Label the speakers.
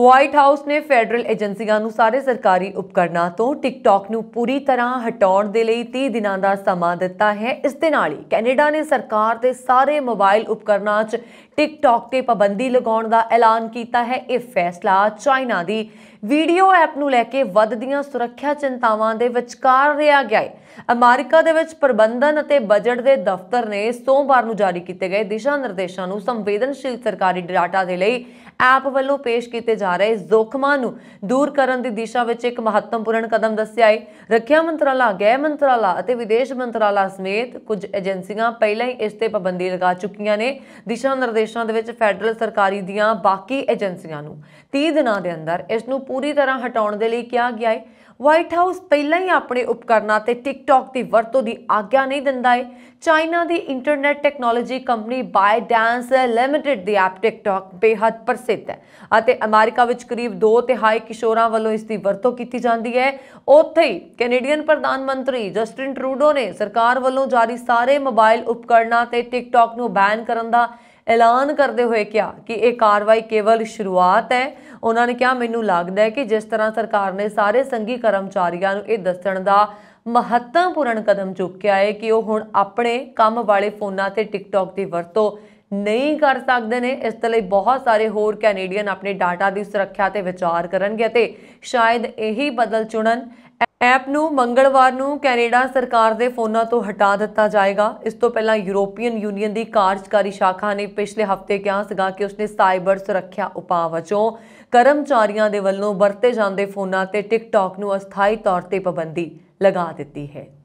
Speaker 1: white house ਨੇ federal ਏਜੰਸੀਆਂ ਨੂੰ ਸਾਰੇ ਸਰਕਾਰੀ ਉਪਕਰਨਾਂ ਤੋਂ ਟਿਕਟੌਕ ਨੂੰ ਪੂਰੀ ਤਰ੍ਹਾਂ ਹਟਾਉਣ ਦੇ ਲਈ 30 ਦਿਨਾਂ ਦਾ ਸਮਾਂ ਦਿੱਤਾ ਹੈ ਇਸ ਦੇ ਨਾਲ ਹੀ ਕੈਨੇਡਾ ਨੇ ਸਰਕਾਰ ਦੇ ਸਾਰੇ ਮੋਬਾਈਲ ਉਪਕਰਨਾਂ 'ਚ ਟਿਕਟੌਕ ਤੇ ਪਾਬੰਦੀ ਲਗਾਉਣ ਦਾ ਐਲਾਨ ਕੀਤਾ ਹੈ ਇਹ ਫੈਸਲਾ ਚਾਈਨਾ ਦੀ ਵੀਡੀਓ ਐਪ ਨੂੰ ਲੈ ਕੇ ਵੱਧਦੀਆਂ ਸੁਰੱਖਿਆ ਚਿੰਤਾਵਾਂ ਦੇ ਵਿਚਕਾਰ ਰਿਹਾ ਗਿਆ ਹੈ ਅਮਰੀਕਾ ਦੇ ਵਿੱਚ ਪ੍ਰਬੰਧਨ ਅਤੇ ਬਜਟ ਦੇ ਦਫ਼ਤਰ ਨੇ ਸੋਮਵਾਰ ਨੂੰ ਜਾਰੀ ਕੀਤੇ ਗਏ ਦਿਸ਼ਾ ਨਿਰਦੇਸ਼ਾਂ ਨੂੰ ਸੰਵੇਦਨਸ਼ੀਲ ਸਰਕਾਰੀ ਡਾਟਾ ਦੇ ਲਈ ਐਪ ਵੱਲੋਂ ਪੇਸ਼ ਕੀਤੇ ਜਾ ਰਹੇ ਜ਼ੋਖਮਾਂ ਨੂੰ ਦੂਰ ਕਰਨ ਦੀ ਦਿਸ਼ਾ ਵਿੱਚ ਇੱਕ ਮਹੱਤਵਪੂਰਨ ਕਦਮ ਦੱਸਿਆ ਹੈ ਰੱਖਿਆ ਮੰਤਰਾਲਾ ਗੈਰ ਮੰਤਰਾਲਾ ਅਤੇ ਵਿਦੇਸ਼ ਮੰਤਰਾਲਾ ਸਮੇਤ ਕੁਝ ਏਜੰਸੀਆਂ ਪਹਿਲਾਂ ਹੀ ਇਸ ਤੇ ਪਾਬੰਦੀ ਲਗਾ ਚੁੱਕੀਆਂ ਨੇ ਦਿਸ਼ਾ ਨਿਰਦੇਸ਼ਾਂ ਦੇ ਵਿੱਚ ਫੈਡਰਲ ਸਰਕਾਰੀ ਦੀਆਂ ਬਾਕੀ ਏਜੰਸੀਆਂ ਨੂੰ 30 ਦਿਨਾਂ ਦੇ ਅੰਦਰ ਇਸ ਨੂੰ ਪੂਰੀ ਤਰ੍ਹਾਂ ਹਟਾਉਣ ਦੇ ਲਈ ਕਿਹਾ ਗਿਆ ਹੈ ਵਾਈਟ ਹਾਊਸ ਪਹਿਲਾਂ ਹੀ ਆਪਣੇ ਉਪਕਰਨਾਂ ਤੇ ਟਿਕਟੌਕ ਦੀ ਵਰਤੋਂ ਦੀ ਆਗਿਆ ਨਹੀਂ ਦਿੰਦਾ ਹੈ ਚਾਈਨਾ ਦੀ internet technology company dance limited ਦੀ ਐਪ ਟਿਕਟੌਕ ਬੇहद ਪ੍ਰਸਿੱਧ ਹੈ ਅਤੇ ਅਮਰੀਕਾ ਵਿੱਚ ਕਰੀਬ 2 ਤਿਹਾਈ ਕਿਸ਼ੋਰਾਂ ਵੱਲੋਂ ਇਸ ਦੀ ਵਰਤੋਂ ਕੀਤੀ ਜਾਂਦੀ ਹੈ ਉੱਥੇ ਹੀ ਕੈਨੇਡੀਅਨ ਪ੍ਰਧਾਨ ਮੰਤਰੀ ਜਸਟਿਨ ਟਰੂਡੋ ਨੇ ਸਰਕਾਰ ਵੱਲੋਂ ਜਾਰੀ ਸਾਰੇ ਮੋਬਾਈਲ ਉਪਕਰਨਾਂ ਤੇ ਟਿਕਟੌਕ ਨੂੰ ਬੈਨ ਕਰਨ ਦਾ ਐਲਾਨ ਕਰਦੇ ਹੋਏ ਕਿਹਾ ਕਿ ਇਹ ਕਾਰਵਾਈ ਕੇਵਲ ਸ਼ੁਰੂਆਤ ਹੈ ਉਹਨਾਂ ਨੇ ਕਿਹਾ ਮੈਨੂੰ ਲੱਗਦਾ ਹੈ ਕਿ ਜਿਸ ਤਰ੍ਹਾਂ ਸਰਕਾਰ ਨੇ ਸਾਰੇ ਸੰਘੀ ਕਰਮਚਾਰੀਆਂ ਨੂੰ ਇਹ ਦੱਸਣ ਦਾ ਮਹੱਤਵਪੂਰਨ ਕਦਮ ਚੁੱਕਿਆ ਹੈ ਕਿ ਉਹ ਹੁਣ ਆਪਣੇ ਕੰਮ ਵਾਲੇ ਫੋਨਾਂ ਤੇ ਟਿਕਟੌਕ ਦੀ ਵਰਤੋਂ ਨਹੀਂ ਕਰ ਸਕਦੇ ਨੇ ਇਸ ਲਈ ਬਹੁਤ ਸਾਰੇ ਹੋਰ ਕੈਨੇਡੀਅਨ ਆਪਣੇ ਡਾਟਾ ਦੀ ਸੁਰੱਖਿਆ ਤੇ ਵਿਚਾਰ ਕਰਨਗੇ ਅਤੇ ਸ਼ਾਇਦ ਇਹੀ ਬਦਲ ਚੁਣਨ ਐਪ ਨੂੰ ਮੰਗਲਵਾਰ ਨੂੰ ਕੈਨੇਡਾ ਸਰਕਾਰ ਦੇ ਫੋਨਾਂ ਤੋਂ ਹਟਾ ਦਿੱਤਾ ਜਾਏਗਾ ਇਸ ਤੋਂ ਪਹਿਲਾਂ ਯੂਰੋਪੀਅਨ ਯੂਨੀਅਨ ਦੀ ਕਾਰਜਕਾਰੀ ਸ਼ਾਖਾ ਨੇ ਪਿਛਲੇ ਹਫਤੇ ਕਿਹਾ ਸੀਗਾ ਕਿ ਉਸਨੇ ਸਾਈਬਰ ਸੁਰੱਖਿਆ ਉਪਾਅ ਵਜੋਂ ਕਰਮਚਾਰੀਆਂ ਦੇ ਵੱਲੋਂ ਵਰਤੇ ਜਾਂਦੇ ਫੋਨਾਂ ਤੇ ਟਿਕਟੌਕ ਨੂੰ ਅਸਥਾਈ ਤੌਰ ਤੇ ਪਾਬੰਦੀ ਲਗਾ ਦਿੱਤੀ ਹੈ